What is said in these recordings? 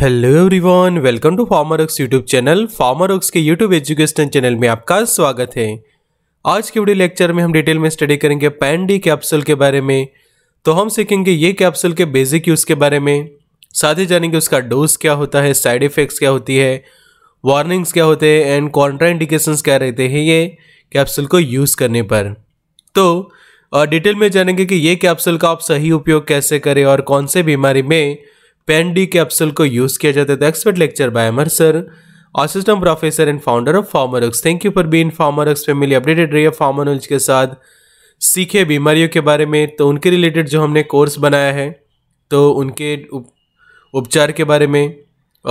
hello everyone welcome to PharmaRx YouTube channel PharmaRx के YouTube education channel में आपका स्वागत है आज के वीडियो लेक्चर में हम डिटेल में स्टडी करेंगे पैंडी कैप्सूल के बारे में तो हम सीखेंगे ये कैप्सूल के बेसिक यूज़ के बारे में साथ ही जानेंगे उसका डोज क्या होता है साइड इफ़ेक्ट्स क्या होती है वार्निंग्स क्या होते हैं एंड कॉन्ट्राइंडिकेशंस क्या रहते हैं ये कैप्सूल को यूज़ करने पर तो डिटेल में जानेंगे कि ये कैप्सूल का आप सही उपयोग कैसे करें और कौन से बीमारी में पेंडी कैप्सूल को यूज़ किया जाता था expert lecture by Amar sir assistant professor and founder of PharmaRx thank you for being PharmaRx family updated रही है फार्मर तो के साथ सीखे बीमारियों के बारे में तो उनके रिलेटेड जो हमने कोर्स बनाया है तो उनके उपचार के बारे में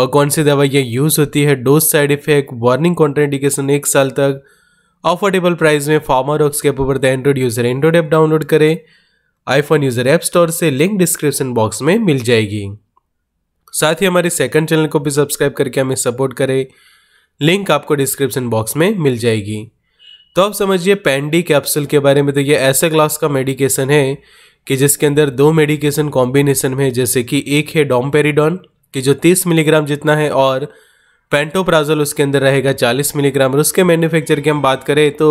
और कौन सी दवाइयाँ यूज़ होती है dose side effect warning contraindication एक साल तक अफोर्डेबल प्राइस में फार्मरक्स के ऊपर the android user android app download करें आईफोन यूज़र ऐप स्टोर से लिंक डिस्क्रिप्शन बॉक्स में मिल जाएगी साथ ही हमारे सेकंड चैनल को भी सब्सक्राइब करके हमें सपोर्ट करें लिंक आपको डिस्क्रिप्शन बॉक्स में मिल जाएगी तो आप समझिए पैंडी कैप्सूल के बारे में तो ये ऐसा क्लास का मेडिकेशन है कि जिसके अंदर दो मेडिकेशन कॉम्बिनेशन में जैसे कि एक है डोमपेरिडॉन कि जो 30 मिलीग्राम जितना है और पेंटोप्राजोल उसके अंदर रहेगा 40 मिलीग्राम और उसके मैन्युफैक्चर की हम बात करें तो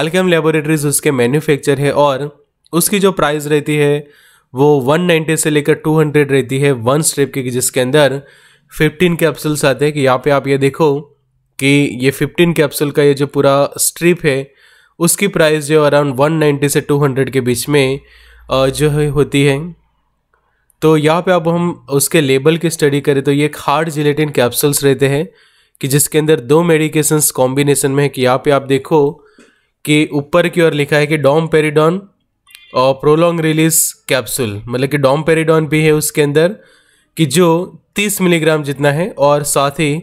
आलकेम लेबोरेटरीज उसके मैन्युफैक्चर है और उसकी जो प्राइस रहती है वो 190 से लेकर 200 रहती है वन स्ट्रिप की जिसके अंदर 15 कैप्सूल्स आते हैं कि यहाँ पे आप ये देखो कि ये 15 कैप्सूल का ये जो पूरा स्ट्रिप है उसकी प्राइस जो अराउंड 190 से 200 के बीच में जो है होती है तो यहाँ पे अब हम उसके लेबल की स्टडी करें तो ये एक हार्ड जिलेटिन कैप्सूल्स रहते हैं कि जिसके अंदर दो मेडिकेशंस कॉम्बिनेशन में है कि यहाँ पे आप देखो कि ऊपर की ओर लिखा है कि डॉम पेरीडॉन और प्रोलॉन्ग रिलीज कैप्सूल मतलब कि डोमपेरिडॉन भी है उसके अंदर कि जो 30 मिलीग्राम जितना है और साथ ही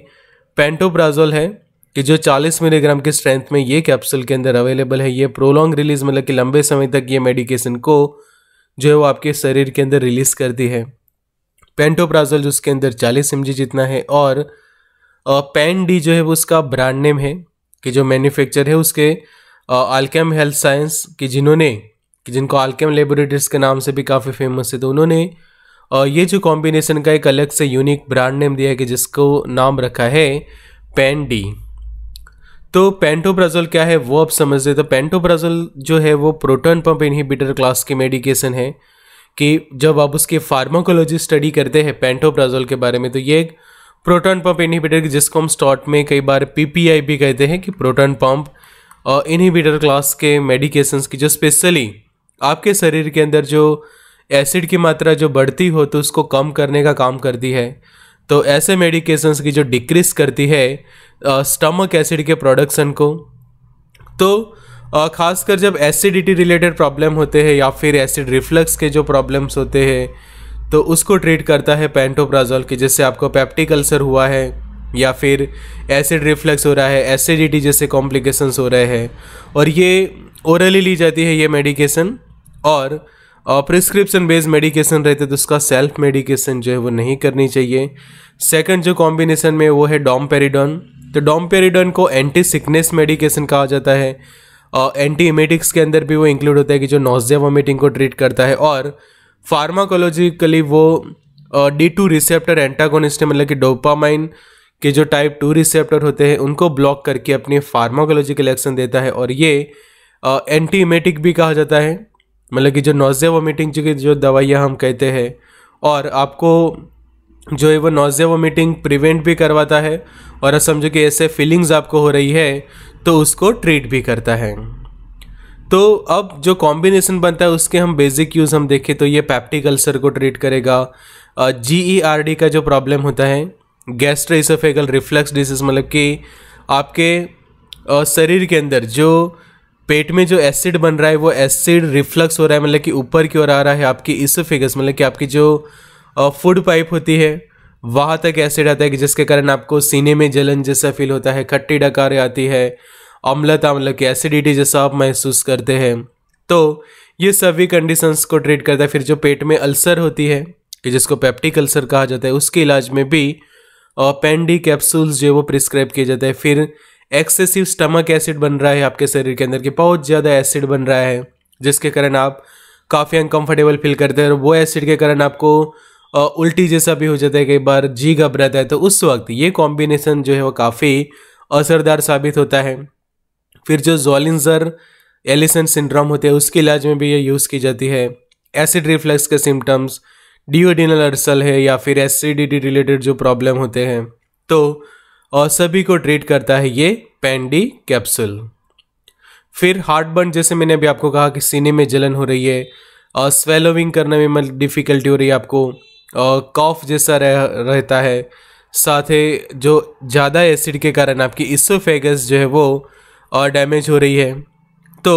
पेंटोप्राजोल है कि जो 40 मिलीग्राम के स्ट्रेंथ में ये कैप्सूल के अंदर अवेलेबल है ये प्रोलॉन्ग रिलीज मतलब कि लंबे समय तक ये मेडिकेशन को जो है वो आपके शरीर के अंदर रिलीज करती है पेंटोप्राजोल जो उसके अंदर चालीस एम जितना है और पेन डी जो है वो उसका ब्रांड नेम है कि जो मैन्युफैक्चर है उसके आलकेम हेल्थ साइंस कि जिन्होंने कि जिनको आलकेम लेबोरेटरीज के नाम से भी काफ़ी फेमस है तो उन्होंने ये जो कॉम्बिनेशन का एक अलग से यूनिक ब्रांड नेम दिया है कि जिसको नाम रखा है पेंडी डी तो पेंटोब्राजोल क्या है वो आप समझ रहे तो पेंटोब्राजोल जो है वो प्रोटोन पंप इनहिबिटर क्लास की मेडिकेशन है कि जब आप उसकी फार्माकोलॉजी स्टडी करते हैं पेंटोब्राजोल के बारे में तो ये एक प्रोटोन पंप इनहिबिटर जिसको हम स्टॉट में कई बार पीपीआई भी कहते हैं कि प्रोटोन पंप इनहिबिटर क्लास के मेडिकेशंस की जो स्पेशली आपके शरीर के अंदर जो एसिड की मात्रा जो बढ़ती हो तो उसको कम करने का काम करती है तो ऐसे मेडिकेशंस की जो डिक्रीज करती है स्टमक एसिड के प्रोडक्शन को तो ख़ासकर जब एसिडिटी रिलेटेड प्रॉब्लम होते हैं या फिर एसिड रिफ्लक्स के जो प्रॉब्लम्स होते हैं तो उसको ट्रीट करता है पेंटोप्राजोल की जिससे आपको पैप्टिक अल्सर हुआ है या फिर एसिड रिफ्लक्स हो रहा है एसिडिटी जैसे कॉम्प्लिकेशंस हो रहे हैं और ये ओरली ली जाती है ये मेडिकेशन और प्रिस्क्रिप्शन बेस्ड मेडिकेशन रहते तो उसका सेल्फ मेडिकेशन जो है वो नहीं करनी चाहिए सेकंड जो कॉम्बिनेशन में वो है डॉम तो डॉम को एंटी सिकनेस मेडिकेशन कहा जाता है एंटी इमेटिक्स के अंदर भी वो इंक्लूड होता है कि जो नोजिया वॉमिटिंग को ट्रीट करता है और फार्माकोलॉजिकली वो डी टू रिसेप्टर एंटागोनिस्ट मतलब कि डोपामाइन के जो टाइप टू रिसेप्टर होते हैं उनको ब्लॉक करके अपनी फार्माकोलॉजिकल एक्शन देता है और ये एंटीमेटिक भी कहा जाता है मतलब कि जो नोज़िया वोमिटिंग की जो दवाइयाँ हम कहते हैं और आपको जो है वो नोज़िया वोमिटिंग प्रिवेंट भी करवाता है और समझो कि ऐसे फीलिंग्स आपको हो रही है तो उसको ट्रीट भी करता है तो अब जो कॉम्बिनेशन बनता है उसके हम बेसिक यूज़ हम देखें तो ये पैप्टिक अल्सर को ट्रीट करेगा जी ई आर डी का जो प्रॉब्लम होता है गैस्ट्रोइसोफेगल रिफ्लक्स डिसीज मतलब कि आपके शरीर के अंदर जो पेट में जो एसिड बन रहा है वो एसिड रिफ्लक्स हो रहा है मतलब कि ऊपर की ओर आ रहा है आपकी इस फिगर्स मतलब कि आपकी जो फूड पाइप होती है वहाँ तक एसिड आता है कि जिसके कारण आपको सीने में जलन जैसा फील होता है खट्टी डकार आती है अम्लता मतलब कि एसिडिटी जैसा आप महसूस करते हैं तो ये सभी कंडीशंस को ट्रीट करता है फिर जो पेट में अल्सर होती है कि जिसको पेप्टिक अल्सर कहा जाता है उसके इलाज में भी पेंडी कैप्सूल्स जो है वो प्रिस्क्राइब किए जाते हैं फिर एक्सेसिव स्टमक एसिड बन रहा है आपके शरीर के अंदर के बहुत ज़्यादा एसिड बन रहा है जिसके कारण आप काफ़ी अनकंफर्टेबल फील करते हैं और वो एसिड के कारण आपको उल्टी जैसा भी हो जाता है कई बार जी घबराता है तो उस वक्त ये कॉम्बिनेशन जो है वो काफ़ी असरदार साबित होता है फिर जो जोलिंजर एलिसन सिंड्रोम होते हैं उसके इलाज में भी ये यूज़ की जाती है एसिड रिफ्लक्स के सिम्टम्स डिओडिनल अर्सल है या फिर एसिडिटी रिलेटेड जो प्रॉब्लम होते हैं तो और सभी को ट्रीट करता है ये पेंडी कैप्सूल फिर हार्ट बर्न जैसे मैंने अभी आपको कहा कि सीने में जलन हो रही है और स्वेलोविंग करने में डिफ़िकल्टी मतलब हो रही है आपको और कॉफ जैसा रह रहता है साथ ही जो ज़्यादा एसिड के कारण आपकी इसोफेगस जो है वो और डैमेज हो रही है तो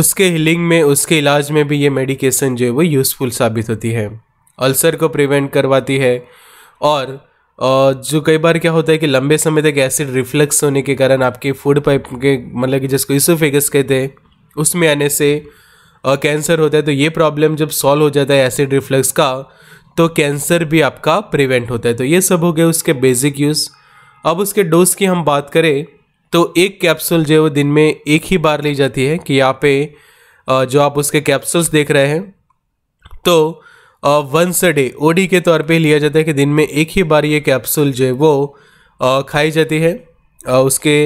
उसके हीलिंग में उसके इलाज में भी ये मेडिकेशन जो है वो यूज़फुल साबित होती है अल्सर को प्रिवेंट करवाती है और जो कई बार क्या होता है कि लंबे समय तक एसिड रिफ्लक्स होने के कारण आपके फूड पाइप के मतलब कि जिसको इसोफेगस कहते हैं उसमें आने से कैंसर होता है तो ये प्रॉब्लम जब सॉल्व हो जाता है एसिड रिफ्लक्स का तो कैंसर भी आपका प्रिवेंट होता है तो ये सब हो गए उसके बेसिक यूज़ अब उसके डोज की हम बात करें तो एक कैप्सूल जो है वो दिन में एक ही बार ली जाती है कि यहाँ पे जो आप उसके कैप्सूल्स देख रहे हैं तो वंस अ डे ओडी के तौर पे लिया जाता है कि दिन में एक ही बार ये कैप्सूल जो है वो खाई जाती है उसके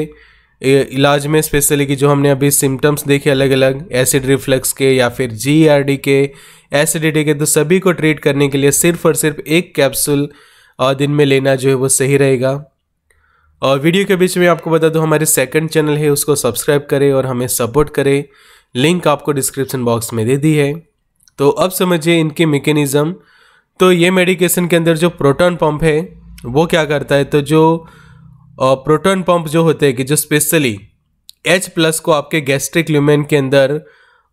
इलाज में स्पेशली कि जो हमने अभी सिम्टम्स देखे अलग अलग एसिड रिफ्लक्स के या फिर जीआरडी e के एसिडिटी के तो सभी को ट्रीट करने के लिए सिर्फ और सिर्फ एक कैप्सूल दिन में लेना जो है वो सही रहेगा और वीडियो के बीच में आपको बता दूँ हमारे सेकंड चैनल है उसको सब्सक्राइब करें और हमें सपोर्ट करें लिंक आपको डिस्क्रिप्शन बॉक्स में दे दी है तो अब समझिए इनकी मेकेनिज़म तो ये मेडिकेशन के अंदर जो प्रोटॉन पंप है वो क्या करता है तो जो प्रोटॉन पंप जो होते हैं कि जो स्पेशली एच प्लस को आपके गैस्ट्रिक ल्यूमेन के अंदर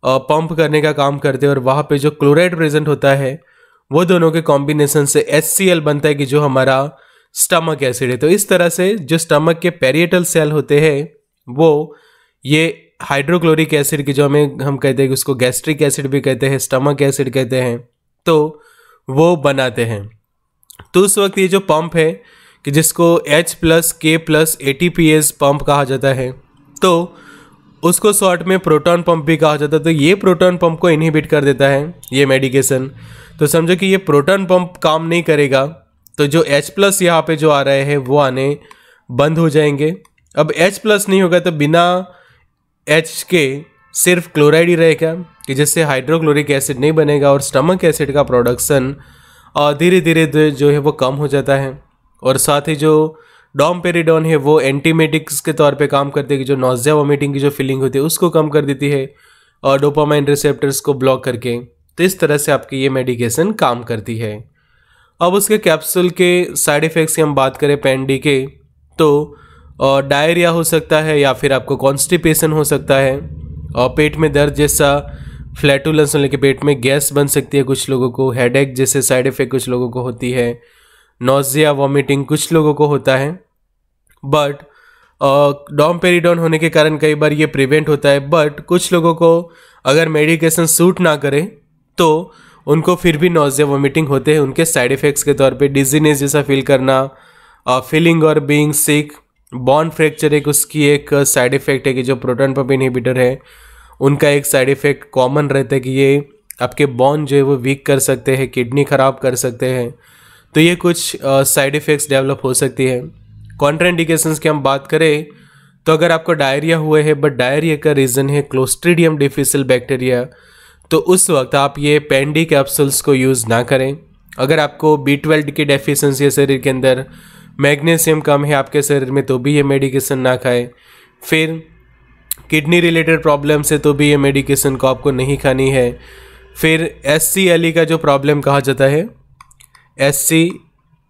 पंप करने का काम करते हैं और वहाँ पे जो क्लोराइड प्रेजेंट होता है वो दोनों के कॉम्बिनेशन से एच बनता है कि जो हमारा स्टमक एसिड है तो इस तरह से जो स्टमक के पेरिएटल सेल होते हैं वो ये हाइड्रोक्लोरिक एसिड की जो हमें हम कहते हैं कि उसको गैस्ट्रिक एसिड भी कहते हैं स्टमक एसिड कहते हैं तो वो बनाते हैं तो उस वक्त ये जो पंप है कि जिसको H plus K plus ATPase pump कहा जाता है तो उसको शॉर्ट में प्रोटॉन पंप भी कहा जाता है तो ये प्रोटॉन पंप को इनहिबिट कर देता है ये मेडिकेशन तो समझो कि ये प्रोटॉन पंप काम नहीं करेगा तो जो एच प्लस यहाँ पर जो आ रहे हैं वो आने बंद हो जाएंगे अब एच प्लस नहीं होगा तो बिना एच के सिर्फ क्लोराइड ही रहेगा कि जिससे हाइड्रोक्लोरिक एसिड नहीं बनेगा और स्टमक एसिड का प्रोडक्शन धीरे धीरे जो है वो कम हो जाता है और साथ ही जो डॉम पेरीडॉन है वो एंटीमेटिक्स के तौर पे काम करते हैं कि जो नोजिया वॉमिटिंग की जो फीलिंग होती है उसको कम कर देती है और डोपामाइन रिसेप्टर्स को ब्लॉक करके तो इस तरह से आपकी ये मेडिकेशन काम करती है अब उसके कैप्सूल के साइड इफ़ेक्ट्स की हम बात करें पेंडी के तो और डायरिया हो सकता है या फिर आपको कॉन्स्टिपेशन हो सकता है और पेट में दर्द जैसा फ्लैटुलेंस लेके पेट में गैस बन सकती है कुछ लोगों को हेड जैसे साइड इफ़ेक्ट कुछ लोगों को होती है नोजिया वॉमिटिंग कुछ लोगों को होता है बट डॉम पेरीडॉन होने के कारण कई बार ये प्रिवेंट होता है बट कुछ लोगों को अगर मेडिकेशन सूट ना करे तो उनको फिर भी नोजिया वॉमिटिंग होते हैं उनके साइड इफ़ेक्ट्स के तौर पे डिजीनेस जैसा फील करना फीलिंग और बीइंग सिक बॉन फ्रैक्चर एक उसकी एक साइड uh, इफ़ेक्ट है कि जो प्रोटोन पप इनहिबिटर है उनका एक साइड इफ़ेक्ट कॉमन रहता है कि ये आपके बॉन जो है वो वीक कर सकते हैं किडनी ख़राब कर सकते हैं तो ये कुछ साइड इफ़ेक्ट्स डेवलप हो सकती है कॉन्ट्राइंडिकेशंस की हम बात करें तो अगर आपको डायरिया हुए है बट डायरिया का रीज़न है क्लोस्ट्रीडियम डिफिसल बैक्टीरिया तो उस वक्त आप ये पेंडी कैप्सूल्स को यूज़ ना करें अगर आपको बी ट्वेल्व की डेफिशेंसी है शरीर के अंदर मैग्नीशियम कम है आपके शरीर में तो भी ये मेडिकेशन ना खाएं फिर किडनी रिलेटेड प्रॉब्लम से तो भी ये मेडिकेशन को आपको नहीं खानी है फिर एस सी एल ई का जो प्रॉब्लम कहा जाता है एस सी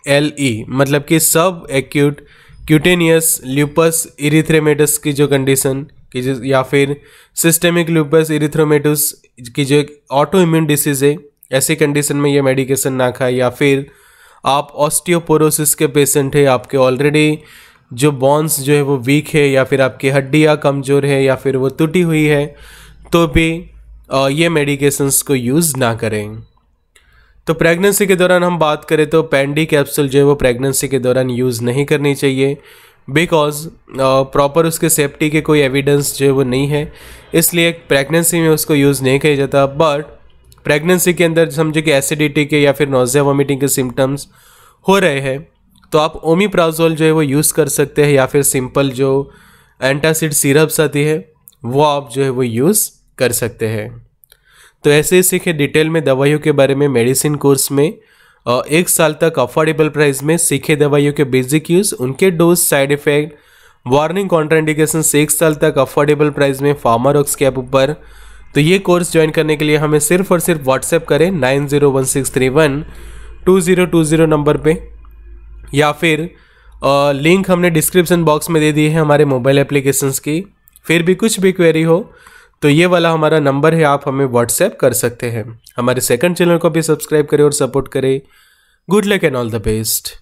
एल ई मतलब कि सब एक्यूट क्यूटेनियस ल्यूपस इरिथ्रेमेटस की जो कंडीशन कि जो या फिर सिस्टेमिक ल्यूपस इरिथ्रोमेटस की जो एक ऑटो इम्यून डिसीज़ है ऐसी कंडीशन में ये मेडिकेशन ना खाए या फिर आप ऑस्टियोपोरोसिस के पेशेंट हैं आपके ऑलरेडी जो बॉन्स जो है वो वीक है या फिर आपकी हड्डियाँ कमज़ोर है या फिर वो टूटी हुई है तो भी ये मेडिकेशंस को यूज़ ना करें तो प्रेगनेंसी के दौरान हम बात करें तो पेंडी कैप्सूल जो है वो प्रेगनेंसी के दौरान यूज़ नहीं करनी चाहिए बिकॉज प्रॉपर उसके सेफ्टी के कोई एविडेंस जो है वो नहीं है इसलिए प्रेगनेंसी में उसको यूज़ नहीं किया जाता बट प्रेगनेंसी के अंदर समझे कि एसिडिटी के या फिर नोजिया वॉमिटिंग के सिम्टम्स हो रहे हैं तो आप ओमीप्राजोल जो है वो यूज़ कर सकते हैं या फिर सिंपल जो एंटासिड सिरप्स आती है वो आप जो है वो यूज़ कर सकते हैं तो ऐसे ही सीखे डिटेल में दवाइयों के बारे में मेडिसिन कोर्स में एक साल तक अफोर्डेबल प्राइस में सीखे दवाइयों के बेसिक यूज़ उनके dose side effect warning contraindication एक साल तक अफोर्डेबल प्राइस में फार्मारोक्स के ऊपर तो ये कोर्स ज्वाइन करने के लिए हमें सिर्फ और सिर्फ व्हाट्सएप करें nine zero one six three one two zero two zero number पे या फिर आ, लिंक हमने डिस्क्रिप्शन बॉक्स में दे दी है हमारे मोबाइल एप्लीकेशंस की फिर भी कुछ भी क्वेरी हो तो ये वाला हमारा नंबर है आप हमें व्हाट्सएप कर सकते हैं हमारे सेकंड चैनल को भी सब्सक्राइब करें और सपोर्ट करें good luck and all the best